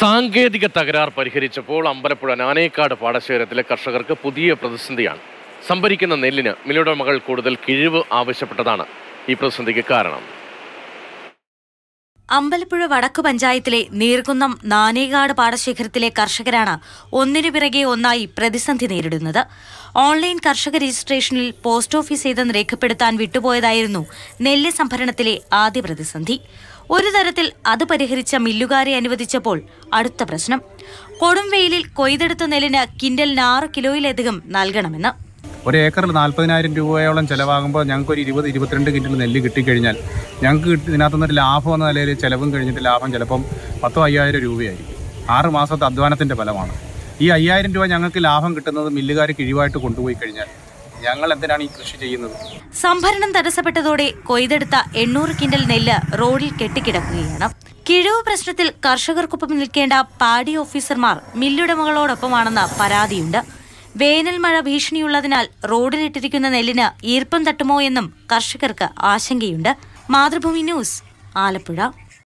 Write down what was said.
സാങ്കേതിക തകരാർ പരിഹരിച്ചപ്പോൾ അമ്പലപ്പുഴ നാനേക്കാട് പാടശേഖരത്തിലെ കർഷകർക്ക് പുതിയ പ്രതിസന്ധിയാണ് സംഭരിക്കുന്ന നെല്ലിന് മില്ലുടമകൾ കൂടുതൽ കിഴിവ് ആവശ്യപ്പെട്ടതാണ് ഈ പ്രതിസന്ധിക്ക് കാരണം അമ്പലപ്പുഴ വടക്കു പഞ്ചായത്തിലെ നീർകുന്നം നാനേകാട് പാടശേഖരത്തിലെ കർഷകരാണ് ഒന്നിനു പിറകെ ഒന്നായി പ്രതിസന്ധി നേരിടുന്നത് ഓൺലൈൻ കർഷക രജിസ്ട്രേഷനിൽ പോസ്റ്റ് ഓഫീസ് ചെയ്തെന്ന് രേഖപ്പെടുത്താൻ വിട്ടുപോയതായിരുന്നു നെല്ല് സംഭരണത്തിലെ ആദ്യ പ്രതിസന്ധി ഒരു തരത്തിൽ അത് പരിഹരിച്ച മില്ലുകാരെ അനുവദിച്ചപ്പോൾ അടുത്ത പ്രശ്നം കൊടും വെയിലിൽ കൊയ്തെടുത്ത നെല്ലിന് കിൻഡലിന് ആറ് കിലോയിലധികം നൽകണമെന്ന് ഒരു ഏക്കറിൽ നാൽപ്പതിനായിരം രൂപയോളം ചിലവാകുമ്പോൾ ഞങ്ങൾക്ക് ഒരു ഇരുപത് ഇരുപത്തിരണ്ട് കിറ്റിൽ നെല്ല് കിട്ടിക്കഴിഞ്ഞാൽ ഞങ്ങൾക്ക് കിട്ടി ഇതിനകത്തുനിന്നൊരു ലാഭം എന്ന നിലയിൽ ചിലവും കഴിഞ്ഞിട്ട് ലാഭം ചിലപ്പം പത്തോ അയ്യായിരം രൂപയായിരിക്കും ആറ് മാസത്തെ അധ്വാനത്തിൻ്റെ ഫലമാണ് ഈ അയ്യായിരം രൂപ ഞങ്ങൾക്ക് ലാഭം കിട്ടുന്നത് മില്ലുകാർ കിഴിവായിട്ട് കൊണ്ടുപോയി കഴിഞ്ഞാൽ ഞങ്ങൾ എന്തിനാണ് ഈ കൃഷി ചെയ്യുന്നത് സംഭരണം തടസ്സപ്പെട്ടതോടെ കൊയ്തെടുത്ത എണ്ണൂറ് കിൻഡൽ നെല്ല് റോഡിൽ കെട്ടിക്കിടക്കുകയാണ് കിഴിവ് പ്രശ്നത്തിൽ കർഷകർക്കൊപ്പം നിൽക്കേണ്ട പാടി ഓഫീസർമാർ മില്ലുടമകളോടൊപ്പമാണെന്ന പരാതിയുണ്ട് വേനൽ മഴ ഭീഷണിയുള്ളതിനാൽ റോഡിലിട്ടിരിക്കുന്ന നെല്ലിന് ഈർപ്പം തട്ടുമോ എന്നും കർഷകർക്ക് ആശങ്കയുണ്ട് മാതൃഭൂമി ന്യൂസ് ആലപ്പുഴ